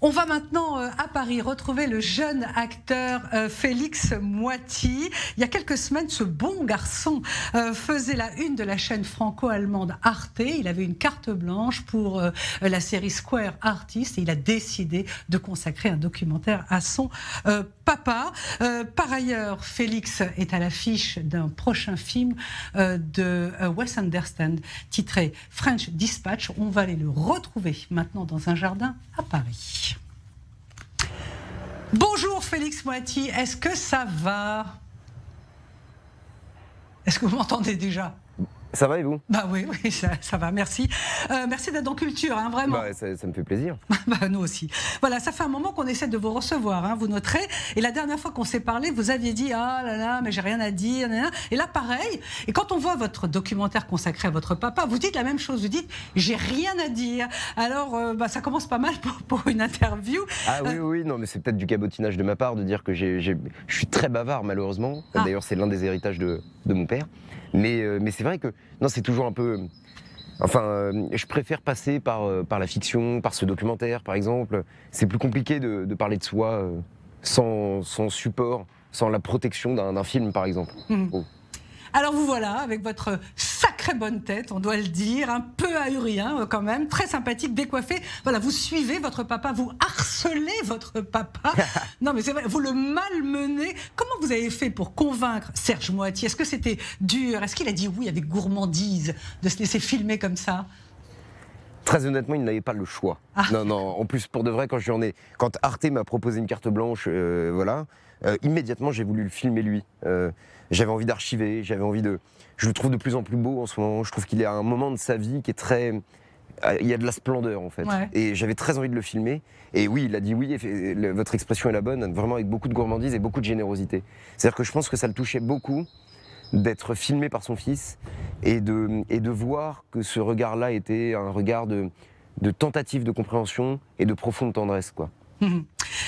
On va maintenant euh, à Paris retrouver le jeune acteur euh, Félix Moiti. Il y a quelques semaines, ce bon garçon euh, faisait la une de la chaîne franco-allemande Arte. Il avait une carte blanche pour la série Square Artist et il a décidé de consacrer un documentaire à son papa. Par ailleurs, Félix est à l'affiche d'un prochain film de Wes Anderson titré French Dispatch. On va aller le retrouver maintenant dans un jardin à Paris. Bonjour Félix Moiti, est-ce que ça va Est-ce que vous m'entendez déjà ça va et vous Bah oui, oui ça, va, merci. Euh, merci d'être dans Culture, hein, vraiment. Bah, ça, me fait plaisir. Bah, nous aussi. Voilà, ça fait un moment qu'on essaie de vous recevoir, hein, vous noterez. Et la dernière fois qu'on s'est parlé, vous aviez dit Ah là là, mais j'ai rien à dire. Et là, pareil. Et quand on voit votre documentaire consacré à votre papa, vous dites la même chose. Vous dites J'ai rien à dire. Alors, euh, bah, ça commence pas mal pour, une interview. Ah oui, oui, non, mais c'est peut-être du cabotinage de ma part de dire que je suis très bavard, malheureusement. Ah. D'ailleurs, c'est l'un des héritages de, de mon père. Mais, euh, mais c'est vrai que non, c'est toujours un peu. Enfin, euh, je préfère passer par, euh, par la fiction, par ce documentaire, par exemple. C'est plus compliqué de, parler de soi euh, sans, support, sans la protection d'un film, par exemple. Mmh. Alors vous voilà avec votre Très bonne tête, on doit le dire, un peu ahurien euh, quand même, très sympathique, décoiffé. Voilà, vous suivez votre papa, vous harcelez votre papa. non, mais c'est vrai, vous le malmenez. Comment vous avez fait pour convaincre Serge Moitié Est-ce que c'était dur Est-ce qu'il a dit oui avec gourmandise de se laisser filmer comme ça Très honnêtement, il n'avait pas le choix. Ah. Non, non. En plus, pour de vrai, quand j'en ai, quand Arte m'a proposé une carte blanche, euh, voilà, euh, immédiatement j'ai voulu le filmer lui. j'avais envie d'archiver, j'avais envie de, je le trouve de plus en plus beau en ce moment. Je trouve qu'il est à un moment de sa vie qui est très. Il y a de la splendeur en fait. Et j'avais très envie de le filmer. Et oui, il a dit oui, votre expression est la bonne, vraiment avec beaucoup de gourmandise et beaucoup de générosité. C'est-à-dire que je pense que ça le touchait beaucoup d'être filmé par son fils et de, et de voir que ce regard-là était un regard de, de tentative de compréhension et de profonde tendresse. quoi. Hum, hum.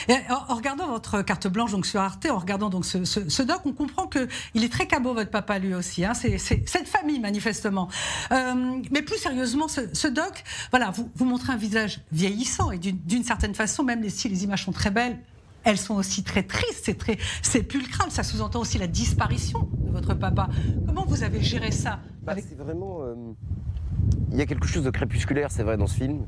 Euh, en, regardant votre carte blanche donc sur Arte, en regardant donc ce, doc, on comprend que il est très cabot votre papa lui aussi. Hein. C'est cette famille manifestement. Euh, mais plus sérieusement, ce, doc, voilà, vous, montrez un visage vieillissant et d'une certaine façon, même si les images sont très belles, elles sont aussi très tristes, c'est très sépulcral. Ça sous-entend aussi la disparition de votre papa. Comment vous avez géré ça bah, C'est vraiment. Euh, il y a quelque chose de crépusculaire, c'est vrai, dans ce film.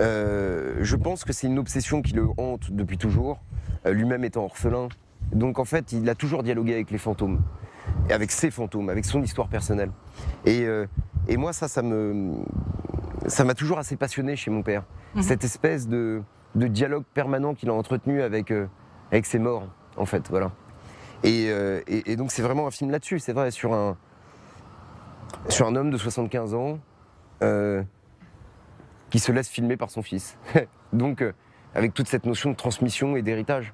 Euh, je pense que c'est une obsession qui le hante depuis toujours, euh, lui-même étant orphelin. Donc en fait, il a toujours dialogué avec les fantômes, et avec ses fantômes, avec son histoire personnelle. Et, euh, moi, ça, ça me, ça m'a toujours assez passionné chez mon père. Mhm. Cette espèce de, dialogue permanent qu'il a entretenu avec, avec ses morts, en fait, voilà. Et, donc c'est vraiment un film là-dessus, c'est vrai, sur un, sur un homme de 75 ans qui se laisse filmer par son fils. Donc, euh, avec toute cette notion de transmission et d'héritage.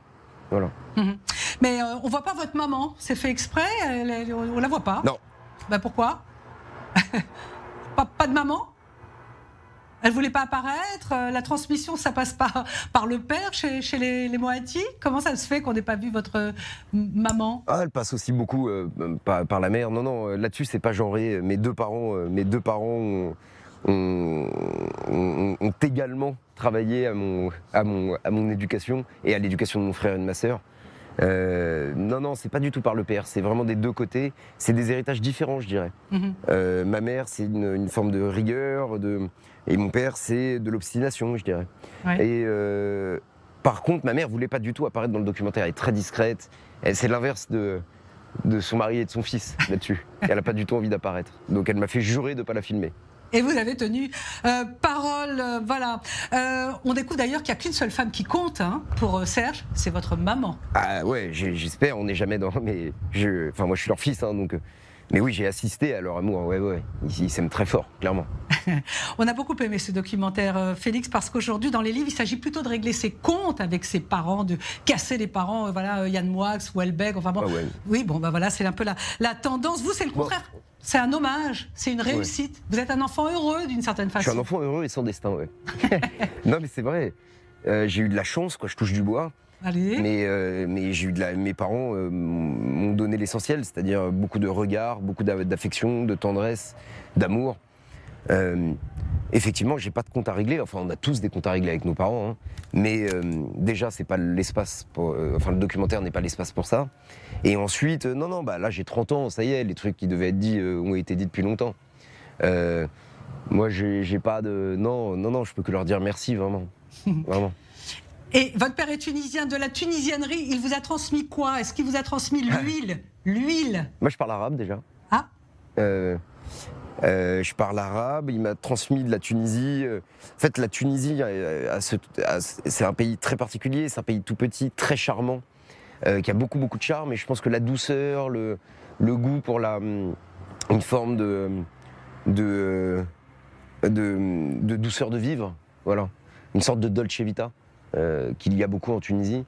Voilà. Mhm. Mais euh, on voit pas votre maman, c'est fait exprès, on, la voit pas. Non. Bah pourquoi pas, de maman elle voulait pas apparaître. Euh, la transmission, ça passe pas par le père chez, les, les Moati. Comment ça se fait qu'on n'ait pas vu votre maman ah, Elle passe aussi beaucoup par, la mère. Non, non, là-dessus, c'est pas genré. Mes deux parents, mes deux parents ont, ont, également travaillé à mon, à, à mon éducation et à l'éducation de mon frère et de ma sœur. Euh, non, non, c'est pas du tout par le père, c'est vraiment des deux côtés. C'est des héritages différents, je dirais. Mhm. Euh, ma mère, c'est une, forme de rigueur, de... et mon père, c'est de l'obstination, je dirais. Et euh, par contre, ma mère voulait pas du tout apparaître dans le documentaire, elle est très discrète. C'est l'inverse de, de son mari et de son fils là-dessus. elle a pas du tout envie d'apparaître. Donc elle m'a fait jurer de ne pas la filmer. Et vous avez tenu euh, parole. Euh, voilà. Euh, on découvre d'ailleurs qu'il n'y a qu'une seule femme qui compte hein, pour Serge, c'est votre maman. Ah ouais, j'espère, on n'est jamais dans. Mais je, enfin, moi je suis leur fils, hein, donc mais oui, j'ai assisté à leur amour. Ouais, ouais, ils, s'aiment très fort, clairement. On a beaucoup aimé ce documentaire, euh, Félix, parce qu'aujourd'hui, dans les livres, il s'agit plutôt de régler ses comptes avec ses parents, de casser les parents. Euh, voilà, euh, Yann Moix, Welbeck, enfin bon. Ah oui, bon, bah voilà, c'est un peu la, la tendance. Vous, c'est le contraire. C'est un hommage, c'est une réussite. Vous êtes un enfant heureux, d'une certaine façon. Je suis un enfant heureux et sans destin, oui. non, mais c'est vrai. j'ai eu de la chance, quoi. Je touche du bois. Mais, euh, mais j'ai eu de mes parents euh, m'ont donné l'essentiel, c'est-à-dire beaucoup de regards, beaucoup d'affection, de tendresse, d'amour. Euh, effectivement, j'ai pas de compte à régler. Enfin, on a tous des comptes à régler avec nos parents, hein. mais euh, déjà, c'est pas l'espace. enfin, le documentaire n'est pas l'espace pour ça. Et ensuite, non, non, bah là, j'ai 30 ans, ça y est, les trucs qui devaient être dits ont été dits depuis longtemps. moi, j'ai pas de. Non, non, non, je peux que leur dire merci, vraiment, vraiment. Et votre père est tunisien, de la tunisiennerie, il vous a transmis quoi Est-ce qu'il vous a transmis ah. l'huile L'huile Moi, je parle arabe déjà. Ah euh, euh, je parle arabe, il m'a transmis de la Tunisie. Euh. En fait, la Tunisie, c'est un pays très particulier, c'est un pays tout petit, très charmant, qui a beaucoup, beaucoup de charme. Et je pense que la douceur, le, goût pour la, une forme de, de, de, de douceur de vivre, voilà, une sorte de dolce vita. Euh, qu'il y a beaucoup en Tunisie.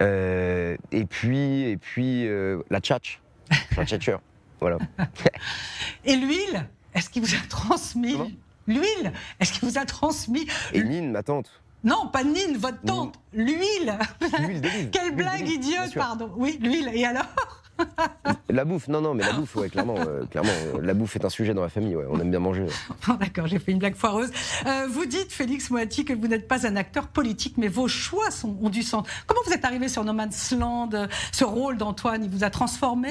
Euh, et puis, et puis euh, la tchatch, la tchatcheur. voilà. et l'huile Est-ce qu'il vous a transmis L'huile Est-ce qu'il vous a transmis Et Nine, ma tante. Non, pas Nine, votre tante. L'huile. L'huile Quelle blague idiote, pardon. Oui, l'huile. Et alors La bouffe, non, non, mais la bouffe, ouais, clairement, euh, clairement, euh, la bouffe est un sujet dans la famille, ouais, on aime bien manger. D'accord, j'ai fait une blague foireuse. Euh, vous dites, Félix Moati, que vous n'êtes pas un acteur politique, mais vos choix ont du sens. Comment vous êtes arrivé sur No Man's Land Ce rôle d'Antoine, il vous a transformé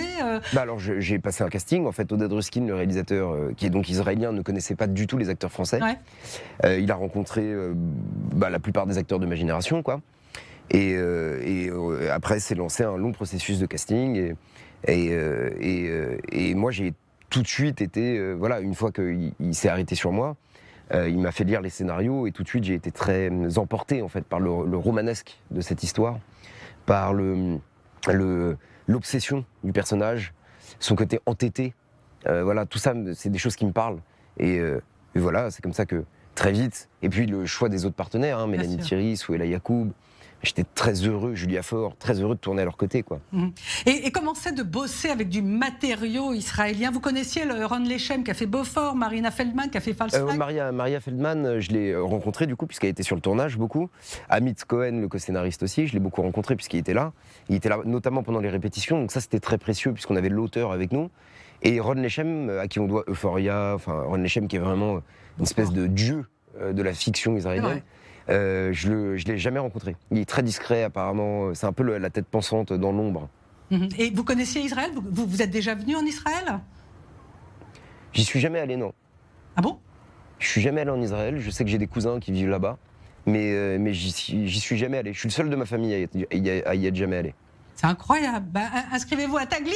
bah Alors, j'ai passé un casting, en fait, Oded Ruskin, le réalisateur, qui est donc israélien, ne connaissait pas du tout les acteurs français. il a rencontré bah, la plupart des acteurs de ma génération, quoi. Et, euh, euh, après, s'est lancé un long processus de casting. Et, et, euh, et moi, j'ai tout de suite été, voilà, une fois qu'il s'est arrêté sur moi, il m'a fait lire les scénarios et tout de suite, j'ai été très emporté en fait par le, romanesque de cette histoire, par le l'obsession du personnage, son côté entêté. voilà, tout ça, c'est des choses qui me parlent. Et, voilà, c'est comme ça que très vite. Et puis le choix des autres partenaires, hein, Mélanie Thierry, Ela Yacoub, j'étais très heureux, Julia Fort, très heureux de tourner à leur côté. Quoi. Mhm. Et, et de bosser avec du matériau israélien Vous connaissiez le Ron Lechem qui a fait Beaufort, Marina Feldman qui a fait Falstaff euh, Maria, Feldman, euh, je l'ai euh, rencontrée du coup, puisqu'elle était sur le tournage beaucoup. Amit Cohen, le co-scénariste aussi, je l'ai beaucoup rencontré puisqu'il était là. Il était là notamment pendant les répétitions, donc ça c'était très précieux puisqu'on avait l'auteur avec nous. Et Ron Lechem, à qui on doit Euphoria, enfin Ron Lechem qui est vraiment une espèce de dieu de la fiction israélienne. Euh, je ne l'ai jamais rencontré. Il est très discret, apparemment. C'est un peu la tête pensante dans l'ombre. Mhm. Et vous connaissiez Israël vous, êtes déjà venu en Israël J'y suis jamais allé, non. Ah bon Je suis jamais allé en Israël. Je sais que j'ai des cousins qui vivent là-bas. Mais, euh, j'y suis jamais allé. Je suis le seul de ma famille à y être jamais allé. C'est incroyable. Bah, inscrivez-vous à Taglit.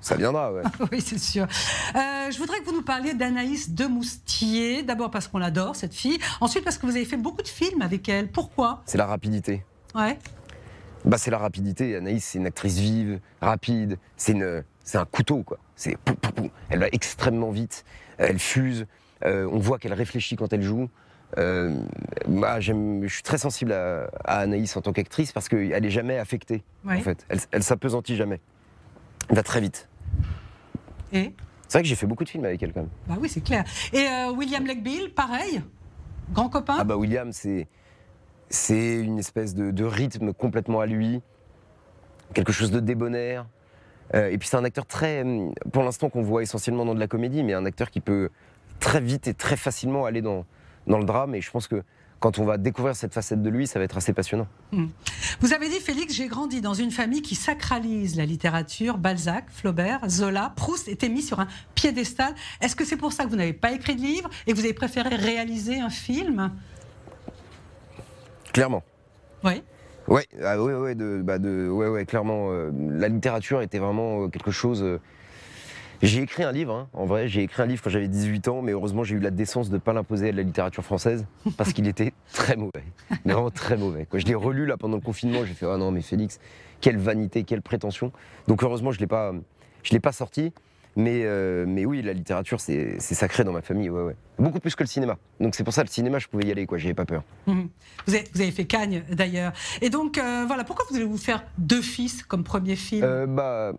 Ça viendra, ouais. oui, c'est sûr. Euh, je voudrais que vous nous parliez d'Anaïs de Moustier. D'abord parce qu'on l'adore, cette fille. Ensuite parce que vous avez fait beaucoup de films avec elle. Pourquoi C'est la rapidité. Ouais. Bah, c'est la rapidité. Anaïs, c'est une actrice vive, rapide. C'est une, c'est un couteau, quoi. C'est pou, pou, pou. Elle va extrêmement vite. Elle fuse. Euh, on voit qu'elle réfléchit quand elle joue. Euh, bah, je suis très sensible à, Anaïs en tant qu'actrice parce qu'elle n'est jamais affectée. En fait, elle, ne s'apesantit jamais. Elle va très vite. Et C'est vrai que j'ai fait beaucoup de films avec elle quand même. Bah oui, c'est clair. Et euh, William Legbill, pareil, grand copain. Ah bah William, c'est c'est une espèce de, rythme complètement à lui, quelque chose de débonnaire. Euh, et puis c'est un acteur très, pour l'instant qu'on voit essentiellement dans de la comédie, mais un acteur qui peut très vite et très facilement aller dans dans le drame. Et je pense que quand on va découvrir cette facette de lui, ça va être assez passionnant. Hmm. Vous avez dit, Félix, j'ai grandi dans une famille qui sacralise la littérature. Balzac, Flaubert, Zola, Proust étaient mis sur un piédestal. Est-ce que c'est pour ça que vous n'avez pas écrit de livre et que vous avez préféré réaliser un film Clairement. Oui. Oui, ah, oui, oui, de, bah, clairement. Euh, la littérature était vraiment euh, quelque chose. Euh, j'ai écrit un livre, hein, en vrai. J'ai écrit un livre quand j'avais 18 ans, mais heureusement, j'ai eu la décence de ne pas l'imposer à la littérature française parce qu'il était très mauvais. vraiment très mauvais. Je l'ai relu là pendant le confinement. J'ai fait Ah non, mais Félix, quelle vanité, quelle prétention. Donc, heureusement, je ne l'ai pas sorti. Mais, euh, mais oui, la littérature, c'est sacré dans ma famille, ouais, Beaucoup plus que le cinéma. Donc c'est pour ça, le cinéma, je pouvais y aller, quoi, j'avais pas peur. Mhm. Vous, avez, vous, avez, fait Cagne, d'ailleurs. Et donc, euh, voilà, pourquoi vous allez vous faire deux fils comme premier film euh, bah,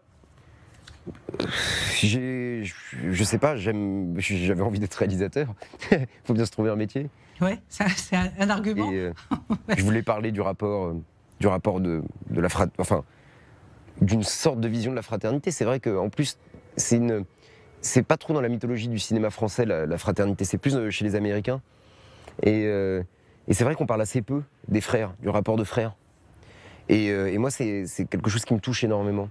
je sais pas, j'aime, j'avais envie d'être réalisateur. il Faut bien se trouver un métier. Ouais, c'est un, argument. Euh, je voulais parler du rapport, euh, du rapport de, la fraternité enfin, d'une sorte de vision de la fraternité. C'est vrai qu'en plus, c'est une, c'est pas trop dans la mythologie du cinéma français la, fraternité. C'est plus euh, chez les Américains. Et, c'est vrai qu'on parle assez peu des frères, du rapport de frères. et moi, c'est quelque chose qui me touche énormément.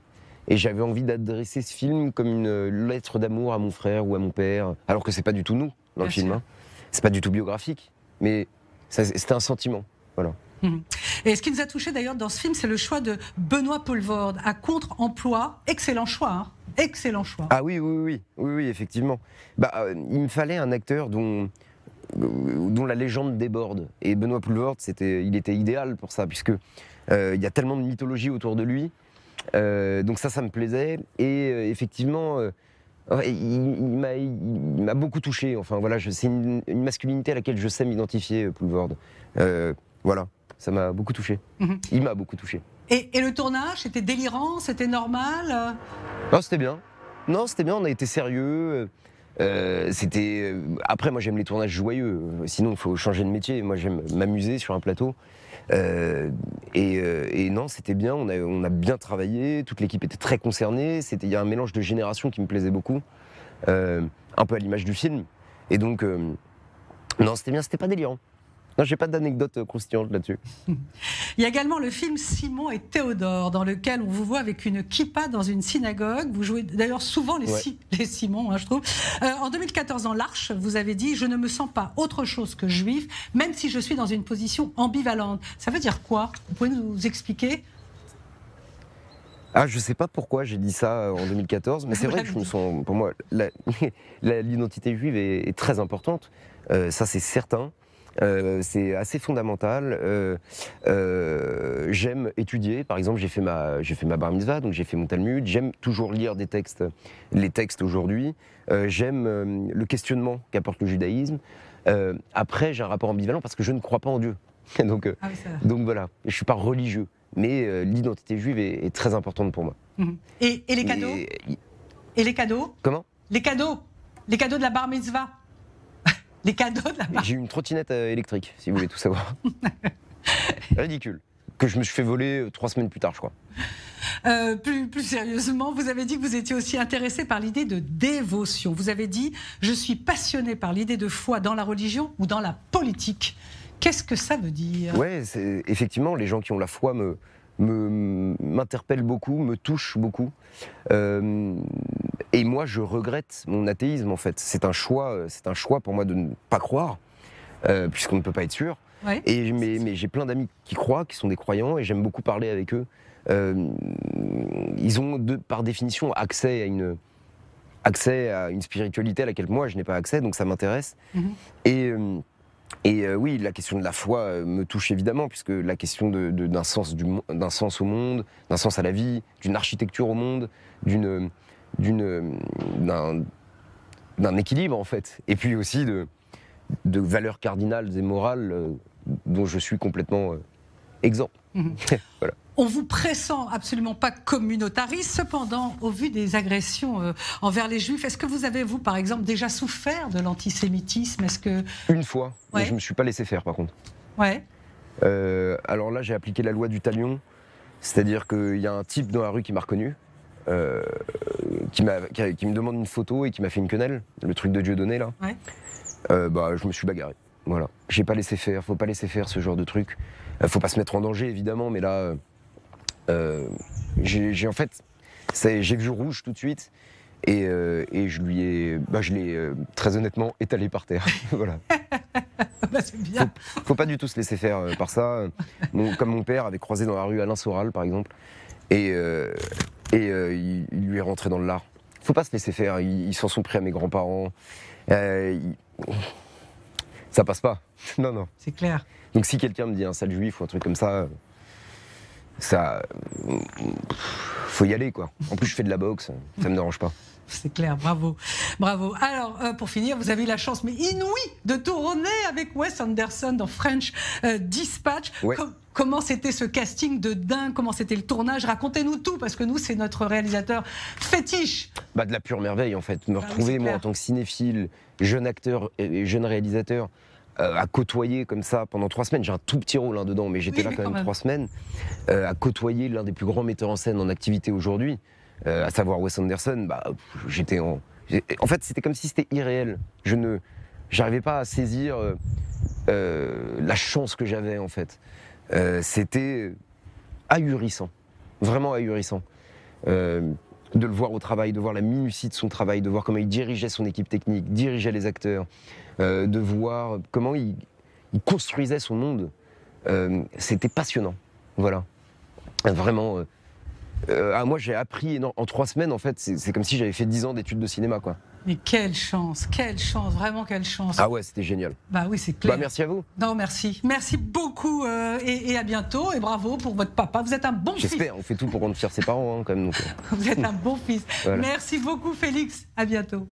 Et j'avais envie d'adresser ce film comme une euh, lettre d'amour à mon frère ou à mon père, alors que c'est pas du tout nous dans le film. Hein. C'est pas du tout biographique, mais c'était un sentiment. Voilà. Mhm. Et ce qui nous a touché d'ailleurs dans ce film, c'est le choix de Benoît Poelvoorde à contre-emploi. Excellent choix. Hein. Excellent choix. Ah oui, oui, oui, oui, oui effectivement. Bah, euh, il me fallait un acteur dont, euh, dont la légende déborde. Et Benoît Poelvoorde, c'était, il était idéal pour ça, puisque il y a tellement de mythologie autour de lui euh, donc ça, ça me plaisait. Et euh, effectivement, euh, il, m'a beaucoup touché. Enfin voilà, c'est une, masculinité à laquelle je sais m'identifier, Poulvord. voilà, ça m'a beaucoup touché. Mhm. Il m'a beaucoup touché. Et, et, le tournage, c'était délirant, c'était normal Non, c'était bien. Non, c'était bien, on a été sérieux. Euh, c'était euh, après moi j'aime les tournages joyeux sinon il faut changer de métier moi j'aime m'amuser sur un plateau euh, et, non c'était bien on a, on a, bien travaillé toute l'équipe était très concernée c'était il y a un mélange de générations qui me plaisait beaucoup un peu à l'image du film et donc non c'était bien c'était pas délirant non, j'ai pas d'anecdote euh, croustillante là-dessus. Il y a également le film Simon et Théodore, dans lequel on vous voit avec une kippa dans une synagogue. Vous jouez d'ailleurs souvent les, les Simons, hein, je trouve. Euh, en 2014, dans L'Arche, vous avez dit Je ne me sens pas autre chose que juif, même si je suis dans une position ambivalente. Ça veut dire quoi Vous pouvez nous expliquer ah, je sais pas pourquoi j'ai dit ça euh, en 2014, mais c'est vrai que je me sens, pour moi, l'identité juive est, très importante. ça, c'est certain. Euh, c'est assez fondamental. Euh, euh, j'aime étudier. Par exemple, j'ai fait ma fait ma bar mitzvah, donc j'ai fait mon Talmud. J'aime toujours lire des textes, les textes aujourd'hui. j'aime le questionnement qu'apporte le judaïsme. après, j'ai un rapport ambivalent parce que je ne crois pas en Dieu. donc ah donc voilà, je ne suis pas religieux, mais l'identité juive est, très importante pour moi. Mhm. Et, les cadeaux. et les cadeaux. Comment Les cadeaux. Les cadeaux de la bar mitzvah. Les cadeaux de J'ai une trottinette euh, électrique, si vous voulez tout savoir. Ridicule. Que je me suis fait voler euh, trois semaines plus tard, je crois. Euh, plus, sérieusement, vous avez dit que vous étiez aussi intéressé par l'idée de dévotion. Vous avez dit Je suis passionné par l'idée de foi dans la religion ou dans la politique. Qu'est-ce que ça veut dire Oui, effectivement, les gens qui ont la foi me, beaucoup, me touchent beaucoup. Et moi, je regrette mon athéisme, en fait. C'est un choix, euh, c'est un choix pour moi de ne pas croire, euh, puisqu'on ne peut pas être sûr. Et, mais, j'ai plein d'amis qui croient, qui sont des croyants, et j'aime beaucoup parler avec eux. Euh, ils ont, par définition, accès à une accès à une spiritualité à laquelle moi je n'ai pas accès, donc ça m'intéresse. Mm-hmm. Et, et oui, la question de la foi me touche évidemment, puisque la question d'un de, d'un sens, du, sens au monde, d'un sens à la vie, d'une architecture au monde, d'une d'un, équilibre en fait, et puis aussi de, valeurs cardinales et morales euh, dont je suis complètement euh, exempt. Mhm. On vous pressent absolument pas communautariste, cependant, au vu des agressions euh, envers les juifs, est-ce que vous avez, vous, par exemple, déjà souffert de l'antisémitisme que Une fois, je ne me suis pas laissé faire, par contre. Ouais. alors là, j'ai appliqué la loi du talion, c'est-à-dire qu'il y a un type dans la rue qui m'a reconnu, euh, qui, me demande une photo et qui m'a fait une quenelle, le truc de Dieu donné là, euh, bah, je me suis bagarré. Voilà. J'ai pas laissé faire, faut pas laisser faire ce genre de truc. Euh, faut pas se mettre en danger évidemment, mais là, j'ai en fait, j'ai vu rouge tout de suite. Et, je lui ai, bah, je l'ai très honnêtement étalé par terre. voilà. Bah, faut, pas du tout se laisser faire par ça. comme mon père avait croisé dans la rue Alain Soral, par exemple. Et, euh, et euh, il, lui est rentré dans le lard. Faut pas se laisser faire, ils, s'en sont pris à mes grands-parents. Euh, ça passe pas. non, non. C'est clair. Donc si quelqu'un me dit un sale juif ou un truc comme ça, ça. Euh, faut y aller, quoi. En plus, je fais de la boxe, ça me dérange pas. C'est clair, bravo. Bravo. Alors, euh, pour finir, vous avez la chance, mais inouïe, de tourner avec Wes Anderson dans French euh, Dispatch. comment c'était ce casting de dingue Comment c'était le tournage Racontez-nous tout, parce que nous, c'est notre réalisateur fétiche. Bah, de la pure merveille, en fait. Me ah retrouver, moi, en tant que cinéphile, jeune acteur et jeune réalisateur, euh, à côtoyer comme ça pendant trois semaines. J'ai un tout petit rôle là hein, dedans, mais j'étais là quand, même, trois semaines. Euh, à côtoyer l'un des plus grands metteurs en scène en activité aujourd'hui, euh, à savoir Wes Anderson, bah, j'étais en. En fait, c'était comme si c'était irréel. Je ne. J'arrivais pas à saisir la chance que j'avais, en fait. c'était ahurissant. Vraiment ahurissant de le voir au travail, de voir la minutie de son travail, de voir comment il dirigeait son équipe technique, dirigeait les acteurs, euh, de voir comment il, construisait son monde. Euh, c'était passionnant. Voilà. Vraiment. Euh, ah, moi, j'ai appris en trois semaines, en fait, c'est comme si j'avais fait dix ans d'études de cinéma, quoi. Mais quelle chance, quelle chance, vraiment quelle chance. Ah ouais, c'était génial. Bah oui, c'est clair. Bah merci à vous. Non, merci. Merci beaucoup et, à bientôt. Et bravo pour votre papa. Vous êtes un bon fils. J'espère, on fait tout pour rendre ses parents hein, quand même. Vous êtes un bon fils. Merci beaucoup Félix. À bientôt.